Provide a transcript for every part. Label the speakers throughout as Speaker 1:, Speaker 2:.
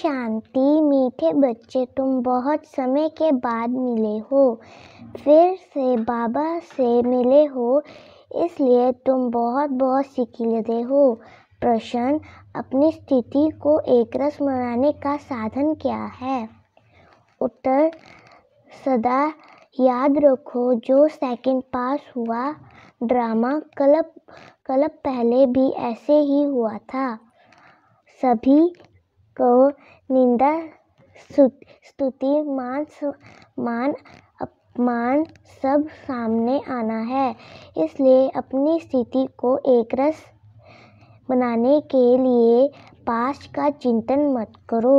Speaker 1: शांति मीठे बच्चे तुम बहुत समय के बाद मिले हो फिर से बाबा से मिले हो इसलिए तुम बहुत बहुत सीखते हो प्रश्न अपनी स्थिति को एक रस मनाने का साधन क्या है उत्तर सदा याद रखो जो सेकंड पास हुआ ड्रामा कलब कलब पहले भी ऐसे ही हुआ था सभी को निंदा स्तुति मान मान अपमान सब सामने आना है इसलिए अपनी स्थिति को एक रस बनाने के लिए पास का चिंतन मत करो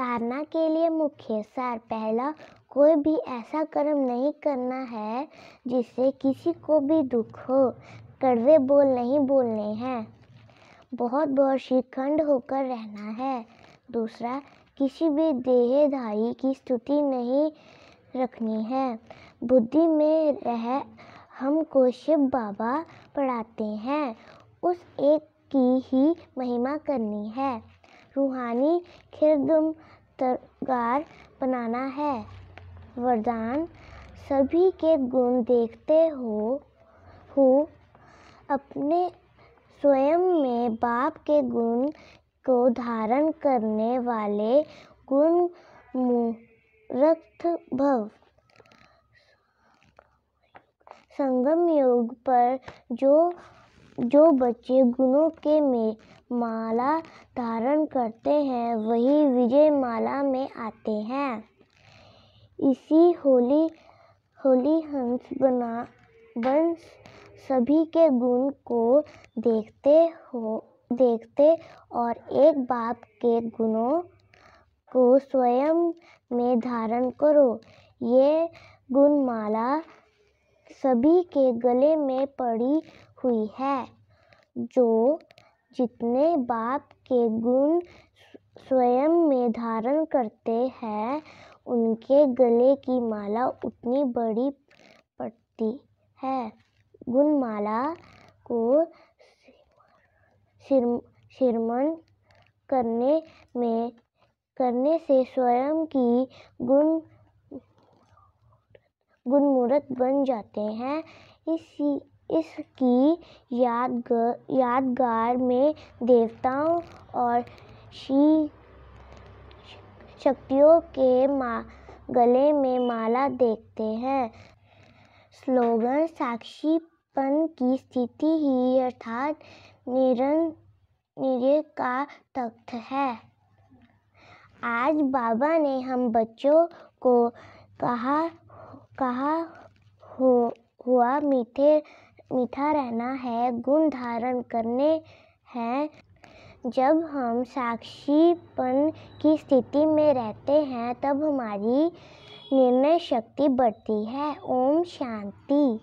Speaker 1: तारना के लिए मुख्य सार पहला कोई भी ऐसा कर्म नहीं करना है जिससे किसी को भी दुख हो कड़वे बोल नहीं बोलने हैं बहुत बहुत श्रीखंड होकर रहना है दूसरा किसी भी देहधारी की स्तुति नहीं रखनी है बुद्धि में रह हमको शिव बाबा पढ़ाते हैं उस एक की ही महिमा करनी है रूहानी खिरदम तरगार बनाना है वरदान सभी के गुण देखते हो हो अपने स्वयं में बाप के गुण को धारण करने वाले गुण मूर्त भव संगम योग पर जो जो बच्चे गुणों के में माला धारण करते हैं वही विजय माला में आते हैं इसी होली होली हंस बना बंस सभी के गुण को देखते हो देखते और एक बाप के गुणों को स्वयं में धारण करो ये गुणमाला सभी के गले में पड़ी हुई है जो जितने बाप के गुण स्वयं में धारण करते हैं उनके गले की माला उतनी बड़ी पड़ती है गुणमाला को श्रमण करने में करने से स्वयं की गुण गुणमूर्त बन जाते हैं इसी इसकी याद यादगार में देवताओं और शी शक्तियों के मा, गले में माला देखते हैं स्लोगन साक्षी पन की स्थिति ही अर्थात निरंतर्य का तख्त है आज बाबा ने हम बच्चों को कहा कहा हो हुआ मीठे मीठा रहना है गुण धारण करने हैं जब हम साक्षीपन की स्थिति में रहते हैं तब हमारी निर्णय शक्ति बढ़ती है ओम शांति